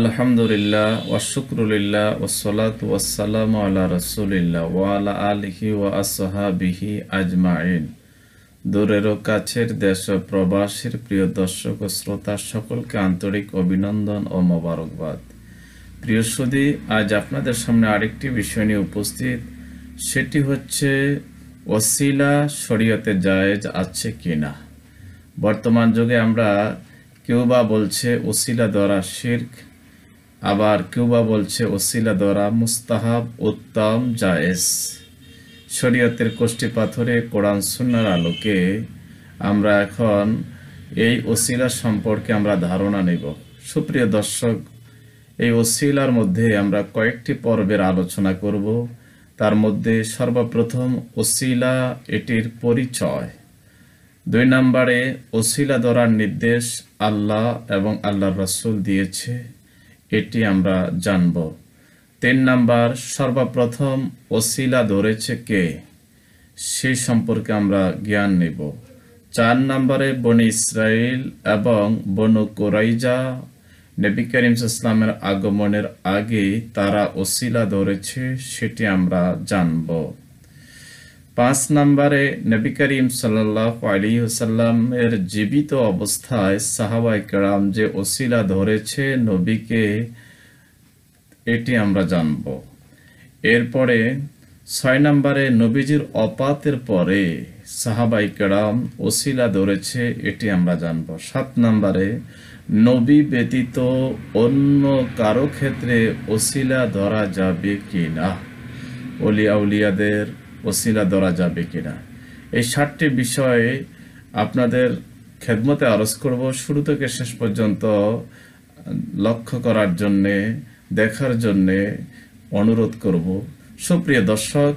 আলহামদুলিল্লাহ ওয়াশুকরুলিল্লাহ ওসলাত ওয়াসালাম আল্লাহ রসুলিল্লাহ ওয়ালা আলহি ওয়া আসহাবিহি আজমাইন দূরেরও কাছের দেশ প্রবাসীর প্রিয় দর্শক ও শ্রোতা সকলকে আন্তরিক অভিনন্দন ও মোবারকবাদ প্রিয় সুদী আজ আপনাদের সামনে আরেকটি বিষয় নিয়ে উপস্থিত সেটি হচ্ছে ওসিলা শরীয়তে জায়েজ আছে কি না বর্তমান যুগে আমরা কেউ বা বলছে ওসিলা দ্বারা শির্ক আবার কেউ বা বলছে ওসিলা দ্বারা মুস্তাহাব উত্তম জায়েজ শরীয়তের কোষ্ঠী পাথরে কোরআন সুন্নার আলোকে আমরা এখন এই ওসিলা সম্পর্কে আমরা ধারণা নেব সুপ্রিয় দর্শক এই ওসিলার মধ্যে আমরা কয়েকটি পর্বের আলোচনা করব তার মধ্যে সর্বপ্রথম ওসিলা এটির পরিচয় দুই নম্বরে ওসিলা দরার নির্দেশ আল্লাহ এবং আল্লাহর রসুল দিয়েছে এটি আমরা জানব তিন নাম্বার সর্বপ্রথম ওসিলা ধরেছে কে সেই সম্পর্কে আমরা জ্ঞান নেব চার নম্বরে বনি ইসরায়েল এবং বনু কোরাইজা নবী করিম ইসলামের আগমনের আগে তারা ওসিলা ধরেছে সেটি আমরা জানব পাঁচ নম্বরে নবী করিম সাল্লাহ আলী হুসাল্লামের জীবিত অবস্থায় সাহাবাই কেরাম যে ওসিলা ধরেছে নবীকে এটি আমরা জানব এরপরে ছয় নম্বরে নবীজির অপাতের পরে সাহাবাই কেরাম ওসিলা ধরেছে এটি আমরা জানব সাত নম্বরে নবী ব্যতীত অন্য কারো ক্ষেত্রে ওসিলা ধরা যাবে কি না অলিয়া উলিয়াদের ওসিলা ধরা যাবে কিনা এই ষাটটি বিষয়ে আপনাদের খেদমতে আরজ করব শুরু থেকে শেষ পর্যন্ত লক্ষ্য করার জন্যে দেখার জন্যে অনুরোধ করব সুপ্রিয় দর্শক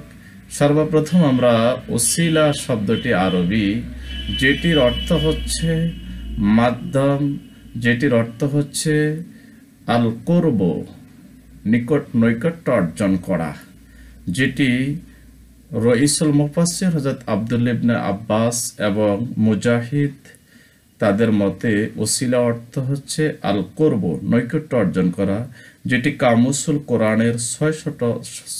সর্বপ্রথম আমরা ওসিলা শব্দটি আরবি যেটির অর্থ হচ্ছে মাধ্যম যেটির অর্থ হচ্ছে আল করব নিকট নৈকট্য অর্জন করা যেটি রইসুল মুফাসির হজরত আবদুল ইবনে আব্বাস এবং মুজাহিদ তাদের মতে ওসিলা অর্থ হচ্ছে আল করব নৈকট্য অর্জন করা যেটি কামুসুল কোরআনের ছয়শত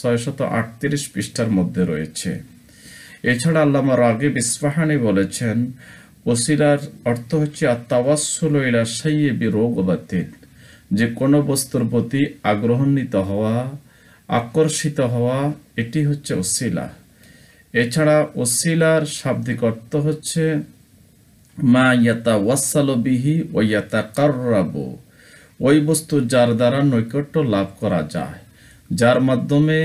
ছয়শত আটত্রিশ পৃষ্ঠার মধ্যে রয়েছে এছাড়া আল্লামা রাগিব বিসফাহানি বলেছেন ওসিলার অর্থ হচ্ছে আত্মাবাসুল ইলা সাইয়েবি রোগ বাতিল যে কোনো বস্তুর প্রতি আগ্রহান্বিত হওয়া আকর্ষিত হওয়া এটি হচ্ছে ওসিলা এছাড়া ওসিলার শাব্দিক অর্থ হচ্ছে মা ইয়াতা ওয়াসালবিহি ও ইয়াতা কার্রাব ওই বস্তু যার দ্বারা নৈকট্য লাভ করা যায় যার মাধ্যমে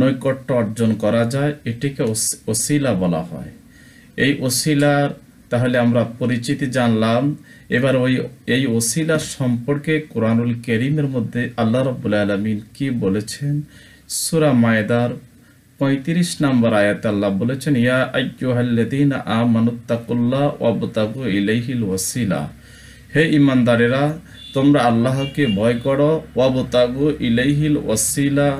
নৈকট্য অর্জন করা যায় এটিকে ওসিলা বলা হয় এই ওসিলার তাহলে আমরা পরিচিতি জানলাম এবার ওই এই ওসিলার সম্পর্কে কোরআনুল করিমের মধ্যে আল্লাহ রবুল আলমিন কি বলেছেন সুরা মায়দার পঁয়ত্রিশ নম্বর আয়াত আল্লাহ বলেছেন ইয়া আইয়ুহাল্লাদিন আমানুত্তাকুল্লাহ ওয়াবতাকু ইলাইহিল ওয়াসিলা হে ইমানদারেরা তোমরা আল্লাহকে ভয় করো ওয়াবতাগু ইলাইহিল ওসিলা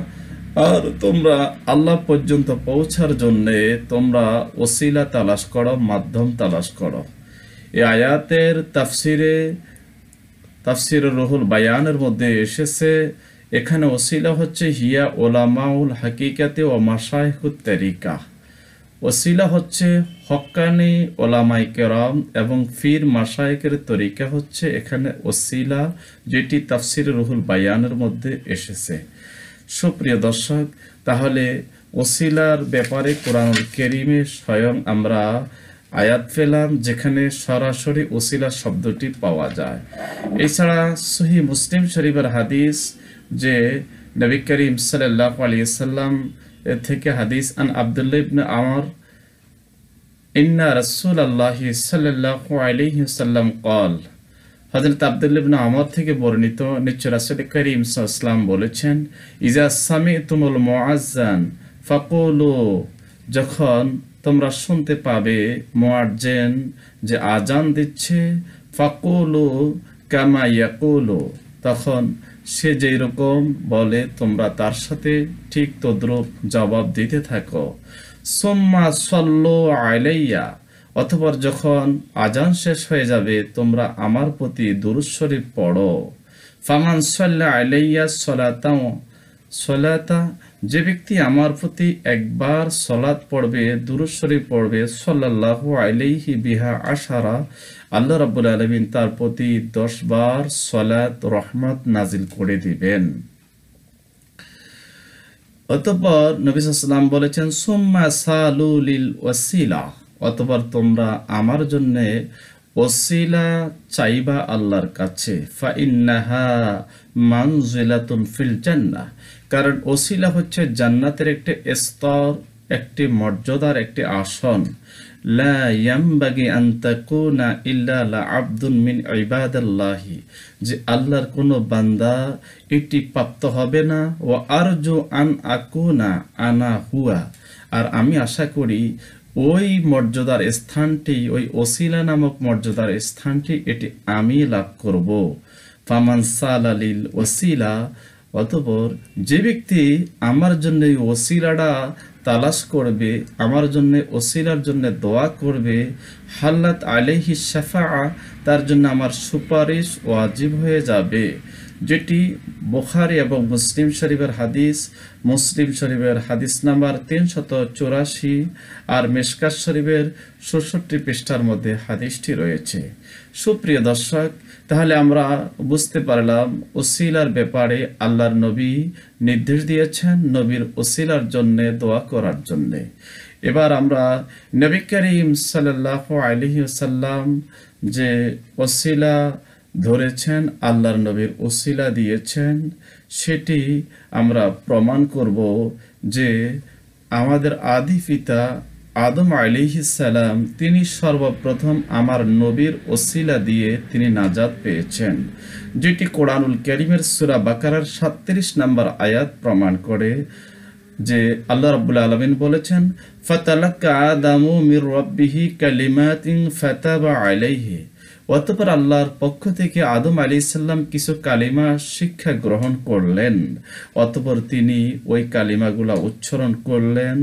আর তোমরা আল্লাহ পর্যন্ত পৌঁছার জন্যে তোমরা ওসিলা তালাশ করো মাধ্যম তালাশ করো এ আয়াতের তাফসিরে তাফসির রহুল বায়ানের মধ্যে এসেছে এখানে ওসিলা হচ্ছে হিয়া ওলামাউল হাকিকাতে ও মাসাইহুত তেরিকা ওসিলা হচ্ছে হকানি ওলামাই কেরাম এবং ফির মাসায়কের তরিকা হচ্ছে এখানে ওসিলা যেটি তাফসির রুহুল বায়ানের মধ্যে এসেছে সুপ্রিয় দর্শক তাহলে ওসিলার ব্যাপারে কোরআন কেরিমে স্বয়ং আমরা আয়াত পেলাম যেখানে সরাসরি ওসিলা শব্দটি পাওয়া যায় এছাড়া সহি মুসলিম শরীফের হাদিস যে নবী করিম সাল্লাহ আলিয়াল্লাম থেকে হাদিস আন আবদুল্লাবন ইবনে আমর ইন্না রসুল আল্লাহ সাল্লাহ আলিহাল্লাম কল হজরত আবদুল্লিবন আমর থেকে বর্ণিত নিশ্চয় রাসুল করিম সাল্লাম বলেছেন ইজা সামি তুমুল মোয়াজান ফাকুলো যখন তোমরা শুনতে পাবে মোয়াজেন যে আজান দিচ্ছে ফাকুলো কামাইয়া কুলো তখন সে যেই রকম বলে তোমরা তার সাথে ঠিক তদ্রুপ জবাব দিতে থাকো সোম্মা সল্লো আইলাইয়া অথবা যখন আজান শেষ হয়ে যাবে তোমরা আমার প্রতি দুরুদ শরীফ পড়ো ফামান সল্লা আইলাইয়া সলাতা সলাতা যে ব্যক্তি আমার প্রতি একবার সলাদ পড়বে দুরুশ্বরী পড়বে সল্লাহ আলিহি বিহা আশারা আল্লাহ রাবুল আলমিন তার প্রতি দশবার সলাদ রহমত নাজিল করে দিবেন অতপর নবিসাম বলেছেন সোম্মা সালুলিল ওয়াসিলা অতপর তোমরা আমার জন্যে ওসিলা চাইবা আল্লাহর কাছে ফিল জান্নাহ কারণ ওসিলা হচ্ছে জান্নাতের একটি স্তর একটি মর্যাদার একটি আসন লা ইল্লা যে আল্লাহর কোনো বান্দা এটি প্রাপ্ত হবে না ও আরজু আন আনা হুয়া আর আমি আশা করি ওই মর্যাদার স্থানটি ওই অসিলা নামক মর্যাদার স্থানটি এটি আমি লাভ করব ফামান সালালিল ওসিলা অতপর যে ব্যক্তি আমার জন্য এই ওসিলাটা তালাশ করবে আমার জন্য ওসিলার জন্য দোয়া করবে হাল্লাত আলেহি শাফা তার জন্য আমার সুপারিশ ওয়াজিব হয়ে যাবে যেটি বোখারি এবং মুসলিম শরীফের হাদিস মুসলিম শরীফের হাদিস নাম্বার তিনশত চুরাশি আর মেশকাত শরীফের ষষট্টি পৃষ্ঠার মধ্যে হাদিসটি রয়েছে সুপ্রিয় দর্শক তাহলে আমরা বুঝতে পারলাম ওসিলার ব্যাপারে আল্লাহর নবী নির্দেশ দিয়েছেন নবীর ওসিলার জন্যে দোয়া করার জন্যে এবার আমরা নবী করিম সাল্লাহ আলহিউসাল্লাম যে ওসিলা ধরেছেন আল্লাহর নবীর ওসিলা দিয়েছেন সেটি আমরা প্রমাণ করব যে আমাদের আদি পিতা আদম সালাম তিনি সর্বপ্রথম আমার নবীর ওসিলা দিয়ে তিনি নাজাদ পেয়েছেন যেটি কোরআনুল করিমের সুরা বাকারার সাত্রিশ নম্বর আয়াত প্রমাণ করে যে আল্লাহ রাবুল আলমিন বলেছেন ফতালাক্কা আদামু মির রব্বিহি কালিমাতিং ফতাবা আলাইহি অতপর আল্লাহর পক্ষ থেকে আদম আলি ইসাল্লাম কিছু কালিমা শিক্ষা গ্রহণ করলেন অতপর তিনি ওই কালিমাগুলা উচ্চারণ করলেন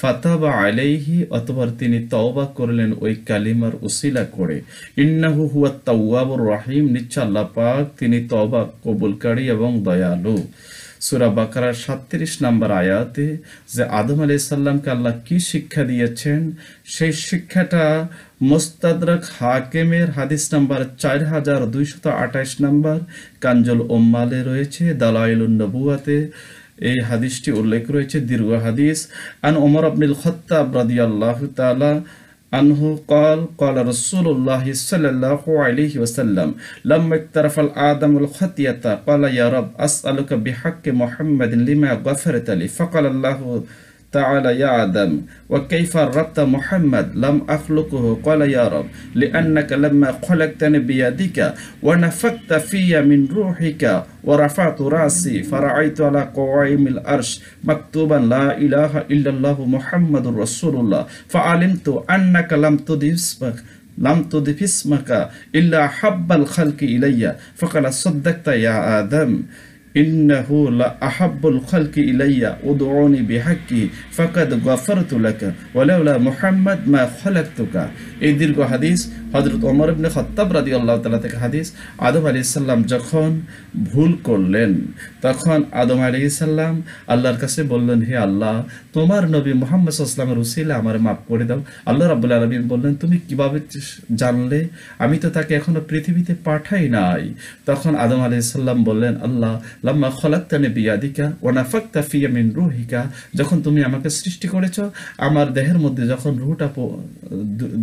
ফাতাবা আলাইহি অতপর তিনি তওবা করলেন ওই কালিমার উসিলা করে ইন্নাহু হুয়া তাওয়াবুর রহিম নিচ্ছা আল্লাহ পাক তিনি তওবা কবুলকারী এবং দয়ালু সুরা বাকারার সাতত্রিশ নাম্বার আয়াতে যে আদম আলি সাল্লামকে আল্লাহ কি শিক্ষা দিয়েছেন সেই শিক্ষাটা মোস্তাদরাক হাকেমের হাদিস নাম্বার চার হাজার দুইশত আঠাশ নাম্বার কাঞ্জল ওম্মালে রয়েছে নবুয়াতে এই হাদিসটি উল্লেখ রয়েছে দীর্ঘ হাদিস আন ওমর আবনুল খত্তাব রাদিয়াল্লাহু তালা عنه قال قال رسول الله صلى الله عليه وسلم لما اقترف الآدم الخطية قال يا رب أسألك بحق محمد لما غفرت لي فقال الله تعالى يا آدم وكيف ربط محمد لم أخلقه قال يا رب لأنك لما خلقتني بيدك ونفقت في من روحك ورفعت رأسي فرأيت على قوائم الأرش مكتوبا لا إله إلا الله محمد رسول الله فعلمت أنك لم تضيف لم تضف اسمك إلا حب الخلق إلي فقال صدقت يا آدم ইন্নাহু লা আহাব্বুল খালকি ইলাইয়া উদউনি বিহাক্কি ফাকাদ লাকা মা খালাকতুকা এই দীর্ঘ হাদিস হযরত ওমর ইবনে খাত্তাব রাদিয়াল্লাহু তাআলা থেকে হাদিস আদম আলাইহিস সালাম যখন ভুল করলেন তখন আদম আলাইহিস সালাম আল্লাহর কাছে বললেন হে আল্লাহ তোমার নবী মুহাম্মদ সাল্লাল্লাহু আলাইহি ওয়াসাল্লামের আমার maaf করে দাও আল্লাহ রাব্বুল আলামিন বললেন তুমি কিভাবে জানলে আমি তো তাকে এখনো পৃথিবীতে পাঠাই নাই তখন আদম আলাইহিস সালাম বললেন আল্লাহ লাম্মা খলাক্তানে বিয়াদিকা ওয়ানাফাক্তা ফিয়া মিন রুহিকা যখন তুমি আমাকে সৃষ্টি করেছ আমার দেহের মধ্যে যখন রুহটা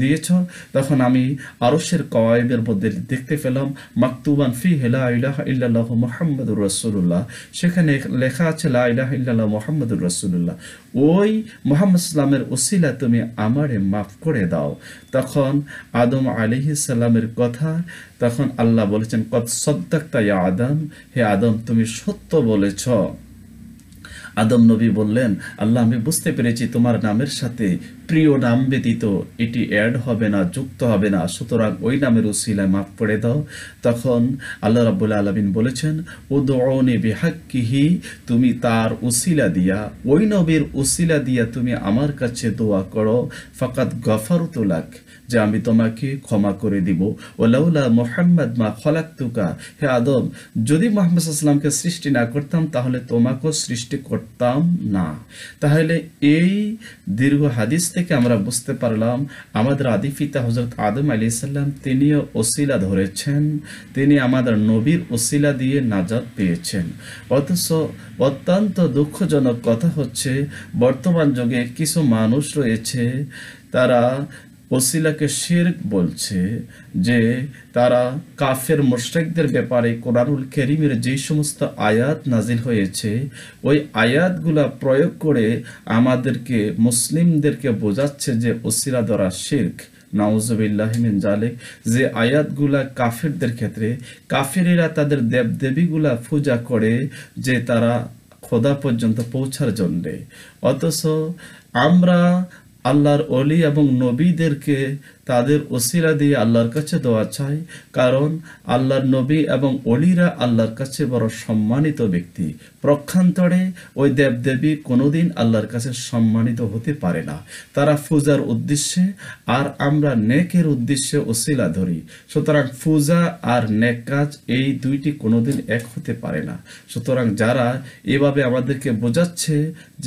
দিয়েছ তখন আমি আরসের কয়েবের মধ্যে দেখতে পেলাম মাকতুবান ফি হেলা ইলাহ ইল্লাহ মোহাম্মদুর রসুল্লাহ সেখানে লেখা আছে লা ইলাহ ইল্লাহ মোহাম্মদুর রসুল্লাহ ওই মোহাম্মদ ইসলামের ওসিলা তুমি আমারে মাফ করে দাও তখন আদম আলিহি সাল্লামের কথা তখন আল্লাহ বলেছেন কত সদ্দাক্তা ইয়া আদম হে আদম তুমি সত্য বলেছ আদম নবী বললেন আল্লাহ আমি বুঝতে পেরেছি তোমার নামের সাথে প্রিয় নাম ব্যতীত এটি অ্যাড হবে না যুক্ত হবে না সুতরাং ওই নামের উসিলায় মাফ করে দাও তখন আল্লাহ রাবুল্লা আলমিন বলেছেন ও দৌনে বেহাক্কিহি তুমি তার উসিলা দিয়া ওই নবের উসিলা দিয়া তুমি আমার কাছে দোয়া করো ফাকাত গফার তোলাক যে আমি তোমাকে ক্ষমা করে দিব ওলাউলা মোহাম্মদ মা খলাক্তুকা হে আদম যদি মোহাম্মদ আসলামকে সৃষ্টি না করতাম তাহলে তোমাকেও সৃষ্টি করতাম না তাহলে এই দীর্ঘ হাদিস থেকে থেকে আমরা বুঝতে পারলাম আমাদের আদি পিতা হজরত আদম আলি ইসাল্লাম তিনিও ওসিলা ধরেছেন তিনি আমাদের নবীর ওসিলা দিয়ে নাজাদ পেয়েছেন অথচ অত্যন্ত দুঃখজনক কথা হচ্ছে বর্তমান যুগে কিছু মানুষ রয়েছে তারা ওসিলাকে শির্ক বলছে যে তারা কাফের মোশ্রেকদের ব্যাপারে কোরআনুল কেরিমের যে সমস্ত আয়াত নাজিল হয়েছে ওই আয়াতগুলা প্রয়োগ করে আমাদেরকে মুসলিমদেরকে বোঝাচ্ছে যে ওসিলা দ্বারা শির্ক নাউজবিল্লাহিমিন জালেক যে আয়াতগুলা কাফেরদের ক্ষেত্রে কাফেরেরা তাদের দেবদেবীগুলা পূজা করে যে তারা খোদা পর্যন্ত পৌঁছার জন্যে অথচ আমরা আল্লাহর অলি এবং নবীদেরকে তাদের ওসিলা দিয়ে আল্লাহর কাছে দোয়া চাই কারণ আল্লাহর নবী এবং অলিরা আল্লাহর কাছে বড় সম্মানিত ব্যক্তি প্রক্ষান্তরে ওই দেবদেবী কোনোদিন আল্লাহর কাছে সম্মানিত হতে পারে না তারা ফুজার উদ্দেশ্যে আর আমরা নেকের উদ্দেশ্যে ওসিলা ধরি সুতরাং ফুজা আর নেক কাজ এই দুইটি কোনোদিন এক হতে পারে না সুতরাং যারা এভাবে আমাদেরকে বোঝাচ্ছে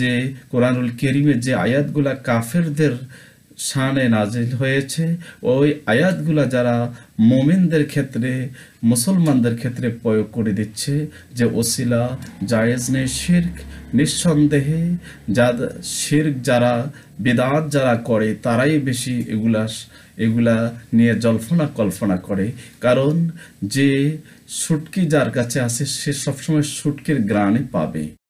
যে কোরআনুল কেরিমের যে আয়াতগুলা কাফেরদের শানে নাজিল হয়েছে ওই আয়াতগুলা যারা মোমিনদের ক্ষেত্রে মুসলমানদের ক্ষেত্রে প্রয়োগ করে দিচ্ছে যে ওসিলা জায়েজ নেই শির্ক নিঃসন্দেহে যা শির্ক যারা বেদাত যারা করে তারাই বেশি এগুলা এগুলা নিয়ে জল্পনা কল্পনা করে কারণ যে সুটকি যার কাছে আসে সে সবসময় সুটকির গ্রাণে পাবে